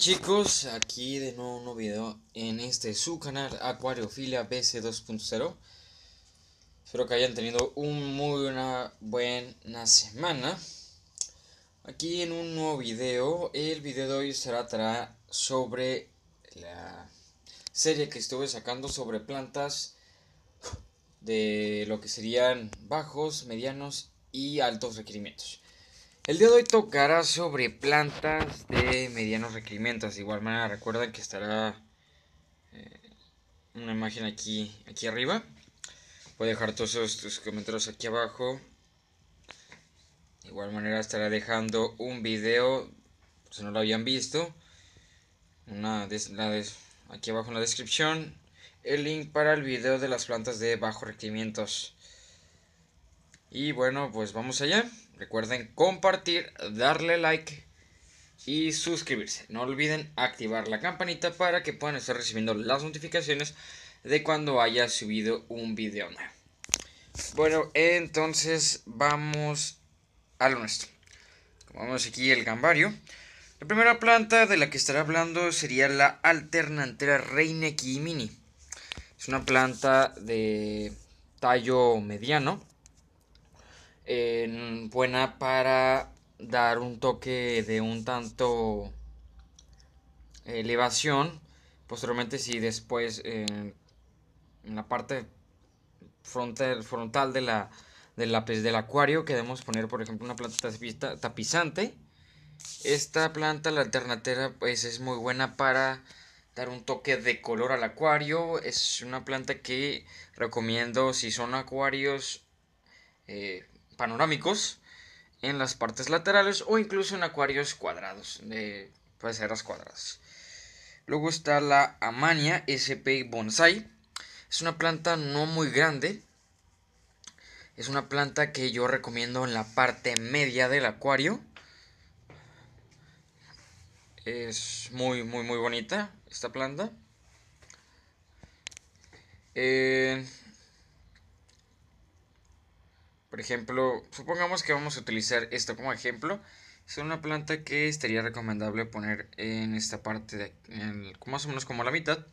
chicos, aquí de nuevo un nuevo video en este su canal Acuariofilia BC 2.0 Espero que hayan tenido un muy una buena semana Aquí en un nuevo video, el video de hoy será sobre la serie que estuve sacando sobre plantas de lo que serían bajos, medianos y altos requerimientos el día de hoy tocará sobre plantas de medianos requerimientos. De igual manera, recuerden que estará eh, una imagen aquí, aquí arriba. Voy a dejar todos sus tus comentarios aquí abajo. De igual manera, estará dejando un video, si no lo habían visto. Una aquí abajo en la descripción, el link para el video de las plantas de bajo requerimientos. Y bueno, pues vamos allá. Recuerden compartir, darle like y suscribirse. No olviden activar la campanita para que puedan estar recibiendo las notificaciones de cuando haya subido un video nuevo. Bueno, entonces vamos a lo nuestro. Como aquí el gambario. La primera planta de la que estaré hablando sería la alternantera Reine mini. Es una planta de tallo mediano buena para dar un toque de un tanto eh, elevación. Posteriormente, si después eh, en la parte frontal, frontal de la, pues, del acuario queremos poner, por ejemplo, una planta tapizante, esta planta, la alternatera, pues es muy buena para dar un toque de color al acuario. Es una planta que recomiendo si son acuarios eh, panorámicos en las partes laterales o incluso en acuarios cuadrados, de seras cuadradas. Luego está la Amania SP Bonsai. Es una planta no muy grande. Es una planta que yo recomiendo en la parte media del acuario. Es muy, muy, muy bonita esta planta. Eh, por ejemplo, supongamos que vamos a utilizar esto como ejemplo. Es una planta que estaría recomendable poner en esta parte, de, más o menos como la mitad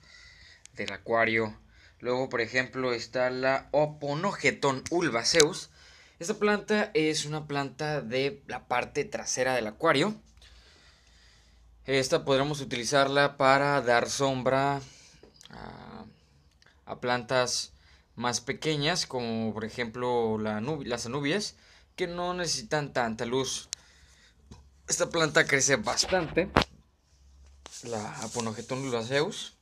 del acuario. Luego, por ejemplo, está la Oponogeton ulvaceus. Esta planta es una planta de la parte trasera del acuario. Esta podremos utilizarla para dar sombra a plantas más pequeñas, como por ejemplo la las anubias, que no necesitan tanta luz. Esta planta crece bastante, la Aponogeton lulaceus,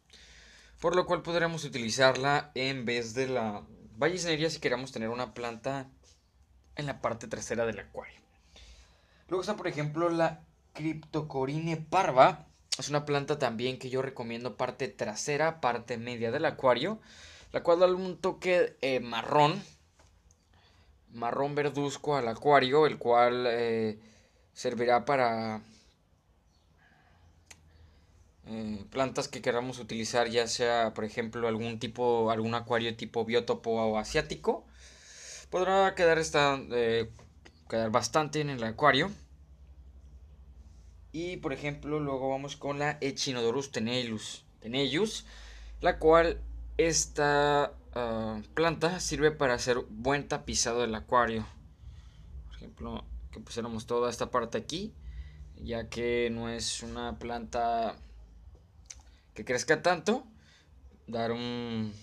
por lo cual podríamos utilizarla en vez de la vallisneria si queremos tener una planta en la parte trasera del acuario. Luego está, por ejemplo, la Cryptocorine parva. Es una planta también que yo recomiendo parte trasera, parte media del acuario la cual da un toque eh, marrón, marrón verduzco al acuario, el cual eh, servirá para eh, plantas que queramos utilizar, ya sea, por ejemplo, algún tipo, algún acuario tipo biótopo o asiático, podrá quedar, esta, quedar bastante en el acuario. Y, por ejemplo, luego vamos con la Echinodorus tenellus, tenellus la cual esta ah, planta sirve para hacer buen tapizado del acuario. Por ejemplo, que pusiéramos toda esta parte aquí, ya que no es una planta que crezca tanto. Dar un.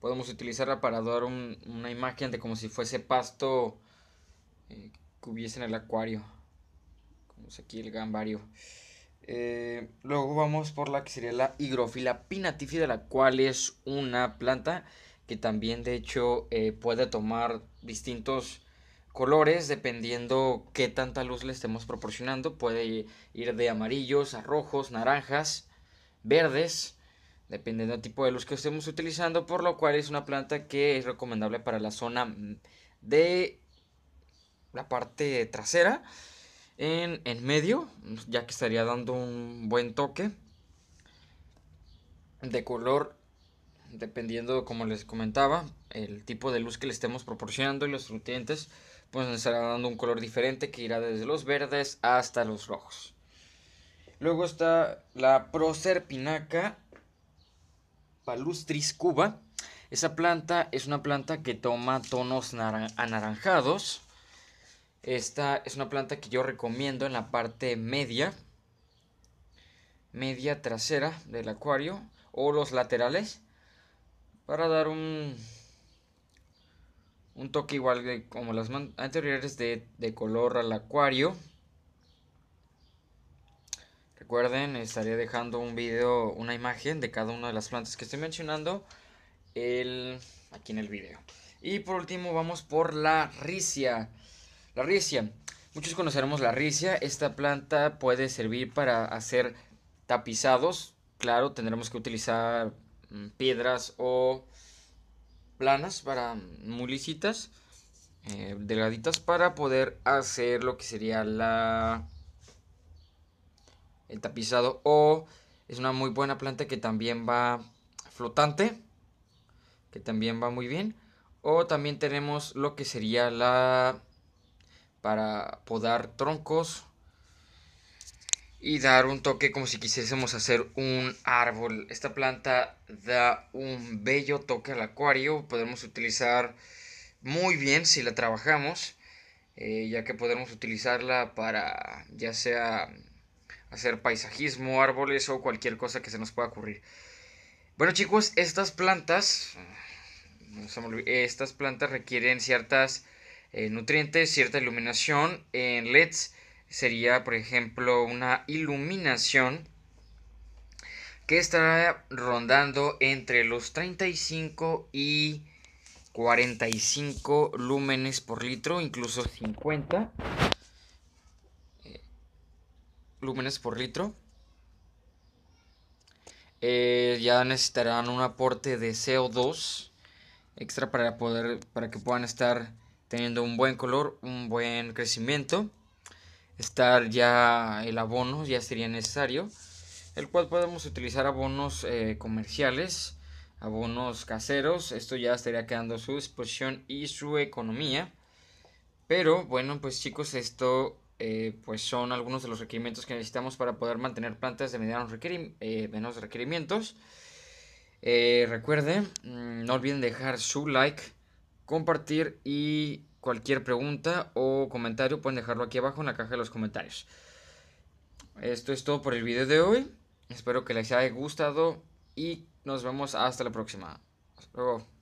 Podemos utilizarla para dar una imagen de como si fuese pasto eh, que hubiese en el acuario. Como es aquí el gambario. Eh, luego vamos por la que sería la higrofila pinatifida, la cual es una planta que también de hecho eh, puede tomar distintos colores dependiendo qué tanta luz le estemos proporcionando. Puede ir de amarillos a rojos, naranjas, verdes, dependiendo del tipo de luz que estemos utilizando, por lo cual es una planta que es recomendable para la zona de la parte trasera en, medio, ya que estaría dando un buen toque de color dependiendo como les comentaba el tipo de luz que le estemos proporcionando y los nutrientes pues nos estará dando un color diferente que irá desde los verdes hasta los rojos luego está la proserpinaca palustris cuba esa planta es una planta que toma tonos anaranjados esta es una planta que yo recomiendo en la parte media, media trasera del acuario o los laterales para dar un, un toque igual como las anteriores de, color al acuario. Recuerden, estaré dejando un video, una imagen de cada una de las plantas que estoy mencionando el, aquí en el video. Y por último vamos por la ricia. La ricia. Muchos conoceremos la ricia. Esta planta puede servir para hacer tapizados. Claro, tendremos que utilizar mm, piedras o planas para mm, muy eh, delgaditas, para poder hacer lo que sería la el tapizado. O es una muy buena planta que también va flotante, que también va muy bien. O también tenemos lo que sería la para podar troncos y dar un toque como si quisiésemos hacer un árbol. Esta planta da un bello toque al acuario, podemos utilizar muy bien si la trabajamos, eh, ya que podemos utilizarla para ya sea hacer paisajismo, árboles o cualquier cosa que se nos pueda ocurrir. Bueno chicos, estas plantas, estas plantas requieren ciertas eh, nutrientes, cierta iluminación. En LEDs sería, por ejemplo, una iluminación que estará rondando entre los 35 y 45 lúmenes por litro, incluso 50 eh, lúmenes por litro. Eh, ya necesitarán un aporte de CO2 extra para poder para que puedan estar teniendo un buen color, un buen crecimiento, estar ya el abono, ya sería necesario, el cual podemos utilizar abonos eh, comerciales, abonos caseros, esto ya estaría quedando a su disposición y su economía, pero bueno, pues chicos, esto eh, pues son algunos de los requerimientos que necesitamos para poder mantener plantas de medianos, eh, menos requerimientos. recuerden, mm, no olviden dejar su like, compartir y cualquier pregunta o comentario pueden dejarlo aquí abajo en la caja de los comentarios. Esto es todo por el video de hoy. Espero que les haya gustado y nos vemos hasta la próxima. luego.